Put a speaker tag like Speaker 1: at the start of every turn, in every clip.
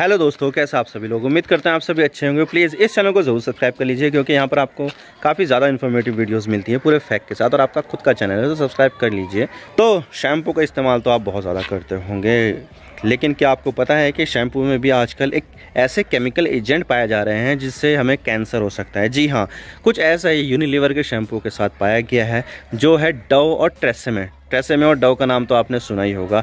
Speaker 1: hello दोस्तों कैसा आप सभी लोग उम्मीद करते हैं आप सभी अच्छे होंगे प्लीज़ इस चैनल को ज़रूर सब्सक्राइब कर लीजिए क्योंकि यहाँ पर आपको काफ़ी ज़्यादा इन्फॉर्मेटिव वीडियोस मिलती है पूरे फैक्ट के साथ और आपका खुद का चैनल है तो सब्सक्राइब कर लीजिए तो शैम्पू का इस्तेमाल तो आप बहुत ज़्यादा करते होंगे लेकिन क्या आपको पता है कि शैम्पू में भी आजकल एक ऐसे केमिकल एजेंट पाए जा रहे हैं जिससे हमें कैंसर हो सकता है जी हाँ कुछ ऐसा ही यूनिलीवर के शैम्पू के साथ पाया गया है जो है डव और ट्रेसेमे ट्रेसेमे और डव का नाम तो आपने सुना ही होगा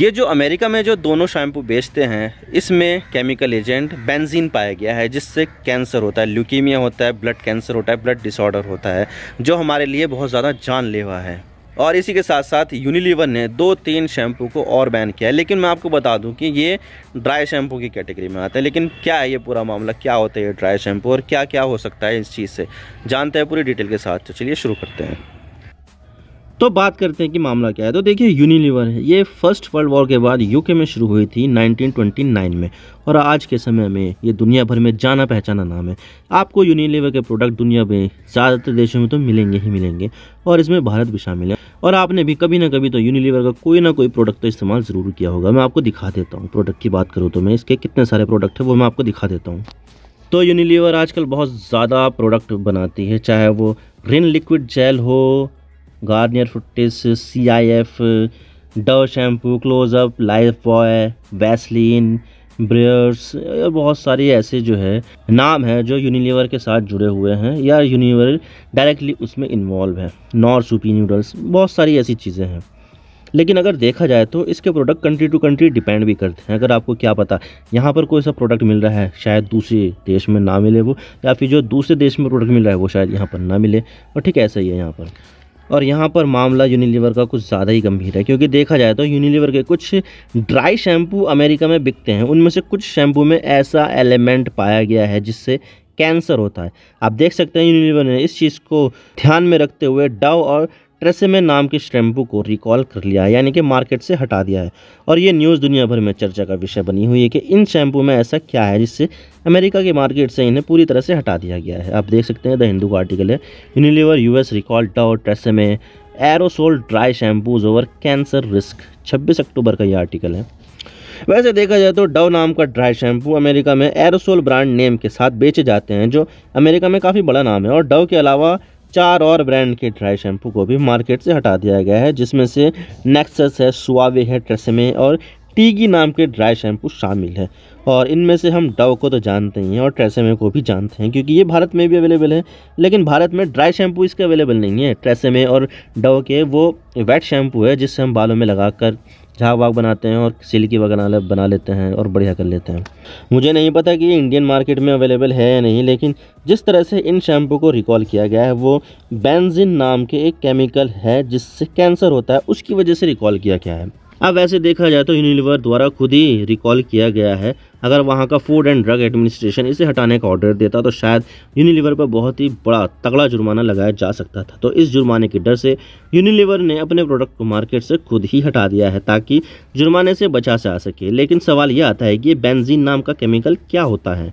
Speaker 1: ये जो अमेरिका में जो दोनों शैम्पू बेचते हैं इसमें केमिकल एजेंट बेंजीन पाया गया है जिससे कैंसर होता है ल्यूकीमिया होता है ब्लड कैंसर होता है ब्लड डिसऑर्डर होता है जो हमारे लिए बहुत ज़्यादा जानलेवा है और इसी के साथ साथ यूनिलीवर ने दो तीन शैम्पू को और बैन किया है लेकिन मैं आपको बता दूं कि ये ड्राई शैम्पू की कैटेगरी में आता है लेकिन क्या है ये पूरा मामला क्या होता है ये ड्राई शैम्पू और क्या क्या हो सकता है इस चीज़ से जानते हैं पूरी डिटेल के साथ तो चलिए शुरू करते हैं तो बात करते हैं कि मामला क्या है तो देखिए यूनिलीवर है ये फर्स्ट वर्ल्ड वॉर के बाद यूके में शुरू हुई थी 1929 में और आज के समय में ये दुनिया भर में जाना पहचाना नाम है आपको यूनिलीवर के प्रोडक्ट दुनिया में ज़्यादातर देशों में तो मिलेंगे ही मिलेंगे और इसमें भारत भी शामिल है और आपने भी कभी ना कभी तो यूनिलीवर का कोई ना कोई प्रोडक्ट तो इस्तेमाल ज़रूर किया होगा मैं आपको दिखा देता हूँ प्रोडक्ट की बात करूँ तो मैं इसके कितने सारे प्रोडक्ट हैं वो मैं आपको दिखा देता हूँ तो यूनिलीवर आजकल बहुत ज़्यादा प्रोडक्ट बनाती है चाहे वो रिन लिक्विड जेल हो Garnier Fructis C I F Dove shampoo Closeup Lifebuoy Vaseline Breyers और बहुत सारे ऐसे जो है नाम हैं जो यूनिलीवर के साथ जुड़े हुए हैं या यूनिवर डायरेक्टली उसमें इन्वॉल्व है नॉर सूपी नूडल्स बहुत सारी ऐसी चीज़ें हैं लेकिन अगर देखा जाए तो इसके product country to country depend भी करते हैं अगर आपको क्या पता यहाँ पर कोई सा प्रोडक्ट मिल रहा है शायद दूसरे देश में ना मिले वो या फिर जो दूसरे देश में प्रोडक्ट मिल रहा है वो शायद यहाँ पर ना मिले और ठीक ऐसा ही है यहाँ पर और यहाँ पर मामला यूनिलीवर का कुछ ज़्यादा ही गंभीर है क्योंकि देखा जाए तो यूनिलीवर के कुछ ड्राई शैम्पू अमेरिका में बिकते हैं उनमें से कुछ शैम्पू में ऐसा एलिमेंट पाया गया है जिससे कैंसर होता है आप देख सकते हैं यूनिलीवर ने इस चीज़ को ध्यान में रखते हुए डव और रेसेमे नाम के शैम्पू को रिकॉल कर लिया है यानी कि मार्केट से हटा दिया है और ये न्यूज़ दुनिया भर में चर्चा का विषय बनी हुई है कि इन शैम्पू में ऐसा क्या है जिससे अमेरिका की मार्केट से इन्हें पूरी तरह से हटा दिया गया है आप देख सकते हैं द हिंदू का आर्टिकल है यूनिलीवर एस रिकॉल डाउट में aerosol dry shampoos over cancer risk छब्बीस अक्टूबर का यह आर्टिकल है वैसे देखा जाए तो डव नाम का ड्राई शैम्पू अमेरिका में एरोसोल ब्रांड नेम के साथ बेचे जाते हैं जो अमेरिका में काफ़ी बड़ा नाम है और डव के अलावा चार और ब्रांड के ड्राई शैम्पू को भी मार्केट से हटा दिया गया है जिसमें से नेक्सस है सुवे है ट्रेसमे और टीगी नाम के ड्राई शैम्पू शामिल है और इनमें से हम डव को तो जानते ही हैं और ट्रेसेमे को भी जानते हैं क्योंकि ये भारत में भी अवेलेबल है लेकिन भारत में ड्राई शैम्पू इसके अवेलेबल नहीं है ट्रेसेमे और डव के वो वेट शैम्पू है जिससे हम बालों में लगाकर झाग वाग बनाते हैं और सिल्की वगैरह बना लेते हैं और बढ़िया कर लेते हैं मुझे नहीं पता कि ये इंडियन मार्केट में अवेलेबल है या नहीं लेकिन जिस तरह से इन शैम्पू को रिकॉल किया गया है वो बेंजिन नाम के एक केमिकल है जिससे कैंसर होता है उसकी वजह से रिकॉल किया गया है अब वैसे देखा जाए तो यूनिलीवर द्वारा खुद ही रिकॉल किया गया है अगर वहाँ का फूड एंड ड्रग एडमिनिस्ट्रेशन इसे हटाने का ऑर्डर देता तो शायद यूनिलीवर पर बहुत ही बड़ा तगड़ा जुर्माना लगाया जा सकता था तो इस जुर्माने के डर से यूनिलीवर ने अपने प्रोडक्ट को मार्केट से खुद ही हटा दिया है ताकि जुर्माने से बचा से आ सके लेकिन सवाल यह आता है कि बेंजीन नाम का केमिकल क्या होता है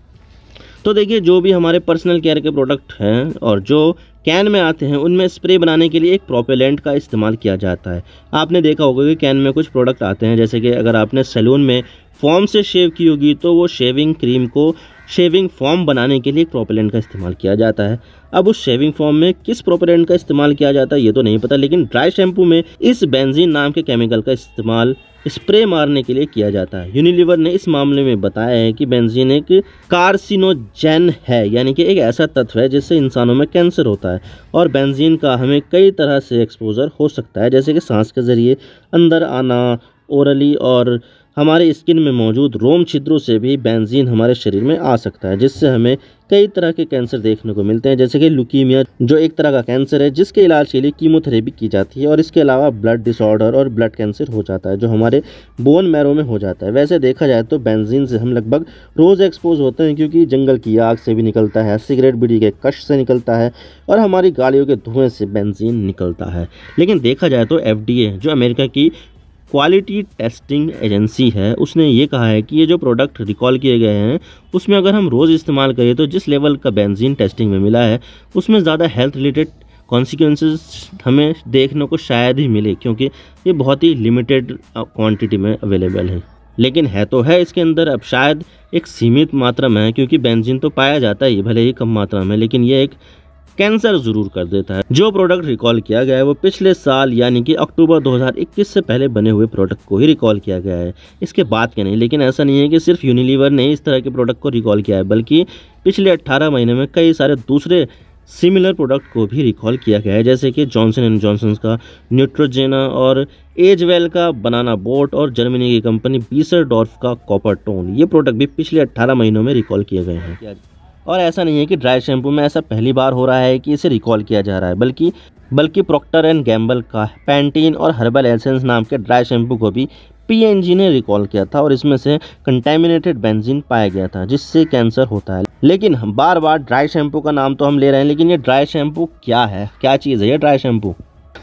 Speaker 1: तो देखिए जो भी हमारे पर्सनल केयर के प्रोडक्ट हैं और जो कैन में आते हैं उनमें स्प्रे बनाने के लिए एक प्रोपेलेंट का इस्तेमाल किया जाता है आपने देखा होगा कि कैन में कुछ प्रोडक्ट आते हैं जैसे कि अगर आपने सैलून में फॉर्म से शेव की होगी तो वो शेविंग क्रीम को शेविंग फॉर्म बनाने के लिए प्रोपेलेंट का इस्तेमाल किया जाता है अब उस शेविंग फॉर्म में किस प्रोपेलेंट का इस्तेमाल किया जाता है ये तो नहीं पता लेकिन ड्राई शैम्पू में इस बेंजीन नाम के केमिकल का इस्तेमाल स्प्रे मारने के लिए किया जाता है यूनिलीवर ने इस मामले में बताया है कि बेंजीन एक कार्सिनोजेन है यानी कि एक ऐसा तत्व है जिससे इंसानों में कैंसर होता है और बेंजीन का हमें कई तरह से एक्सपोजर हो सकता है जैसे कि सांस के ज़रिए अंदर आना ओरली और हमारे स्किन में मौजूद रोम छिद्रों से भी बेंजीन हमारे शरीर में आ सकता है जिससे हमें कई तरह के कैंसर देखने को मिलते हैं जैसे कि लुकीमिया जो एक तरह का कैंसर है जिसके इलाज के लिए कीमोथेरेपी की जाती है और इसके अलावा ब्लड डिसऑर्डर और ब्लड कैंसर हो जाता है जो हमारे बोन मैरो में हो जाता है वैसे देखा जाए तो बेंजीन से हम लगभग रोज़ एक्सपोज होते हैं क्योंकि जंगल की आग से भी निकलता है सिगरेट बीड़ी के कश से निकलता है और हमारी गाड़ियों के धुएँ से बेंजीन निकलता है लेकिन देखा जाए तो एफ जो अमेरिका की क्वालिटी टेस्टिंग एजेंसी है उसने ये कहा है कि ये जो प्रोडक्ट रिकॉल किए गए हैं उसमें अगर हम रोज़ इस्तेमाल करें तो जिस लेवल का बेंजीन टेस्टिंग में मिला है उसमें ज़्यादा हेल्थ रिलेटेड कॉन्सिक्वेंसेस हमें देखने को शायद ही मिले क्योंकि ये बहुत ही लिमिटेड क्वान्टिटी में अवेलेबल है लेकिन है तो है इसके अंदर अब शायद एक सीमित मात्रा में है क्योंकि बेंजिन तो पाया जाता है भले ही कम मात्रा में लेकिन ये एक कैंसर जरूर कर देता है जो प्रोडक्ट रिकॉल किया गया है वो पिछले साल यानी कि अक्टूबर 2021 से पहले बने हुए प्रोडक्ट को ही रिकॉल किया गया है इसके बाद के नहीं लेकिन ऐसा नहीं है कि सिर्फ यूनिलीवर ने इस तरह के प्रोडक्ट को रिकॉल किया है बल्कि पिछले अट्ठारह महीने में कई सारे दूसरे सिमिलर प्रोडक्ट को भी रिकॉल किया गया है जैसे कि जॉनसन एंड जॉनसन का न्यूट्रोजेना और एजवेल का बनाना बोट और जर्मनी की कंपनी बीसर डॉर्फ का कॉपर टोन ये प्रोडक्ट भी पिछले 18 महीनों में रिकॉल किए गए हैं और ऐसा नहीं है कि ड्राई शैम्पू में ऐसा पहली बार हो रहा है कि इसे रिकॉल किया जा रहा है बल्कि बल्कि प्रोक्टर एंड गैम्बल का पैंटीन और हर्बल एसेंस नाम के ड्राई शैम्पू को भी पी ने रिकॉल किया था और इसमें से कंटेमिनेटेड बेंजीन पाया गया था जिससे कैंसर होता है लेकिन बार बार ड्राई शैम्पू का नाम तो हम ले रहे हैं लेकिन ये ड्राई शैम्पू क्या है क्या चीज़ है ये ड्राई शैम्पू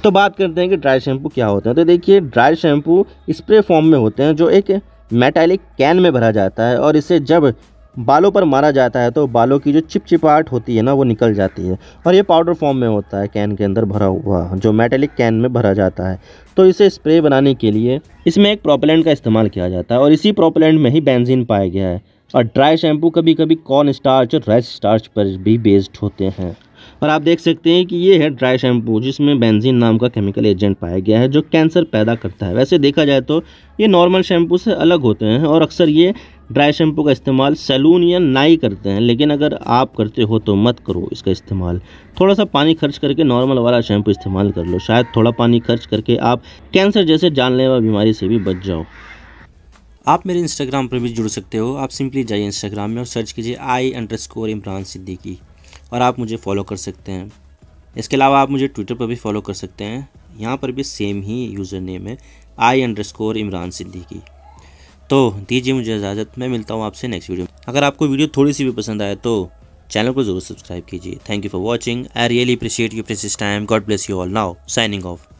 Speaker 1: तो बात करते हैं कि ड्राई शैम्पू क्या होते हैं तो देखिए ड्राई शैम्पू स्प्रे फॉर्म में होते हैं जो एक मेटालिक कैन में भरा जाता है और इसे जब बालों पर मारा जाता है तो बालों की जो चिपचिपाहट होती है ना वो निकल जाती है और ये पाउडर फॉर्म में होता है कैन के अंदर भरा हुआ जो मेटेलिक कैन में भरा जाता है तो इसे स्प्रे बनाने के लिए इसमें एक प्रोपेलेंट का इस्तेमाल किया जाता है और इसी प्रोपेलेंट में ही बेंजीन पाया गया है और ड्राई शैम्पू कभी कभी कॉर्न स्टार्च और राइस स्टार्च पर भी बेस्ड होते हैं और आप देख सकते हैं कि ये है ड्राई शैम्पू जिसमें बेंजीन नाम का केमिकल एजेंट पाया गया है जो कैंसर पैदा करता है वैसे देखा जाए तो ये नॉर्मल शैम्पू से अलग होते हैं और अक्सर ये ड्राई शैम्पू का इस्तेमाल सैलून या नाई करते हैं लेकिन अगर आप करते हो तो मत करो इसका इस्तेमाल थोड़ा सा पानी खर्च करके नॉर्मल वाला शैम्पू इस्तेमाल कर लो शायद थोड़ा पानी खर्च करके आप कैंसर जैसे जानलेवा बीमारी से भी बच जाओ आप मेरे इंस्टाग्राम पर भी जुड़ सकते हो आप सिंपली जाइए इंस्टाग्राम में और सर्च कीजिए I underscore Imran Siddiqui और आप मुझे फॉलो कर सकते हैं इसके अलावा आप मुझे ट्विटर पर भी फॉलो कर सकते हैं यहाँ पर भी सेम ही यूज़र नेम है I underscore Imran Siddiqui तो दीजिए मुझे इजाज़त मैं मिलता हूँ आपसे नेक्स्ट वीडियो अगर आपको वीडियो थोड़ी सी भी पसंद आए तो चैनल को जरूर सब्सक्राइब कीजिए thank you for watching I really appreciate your precious time god bless you all now signing of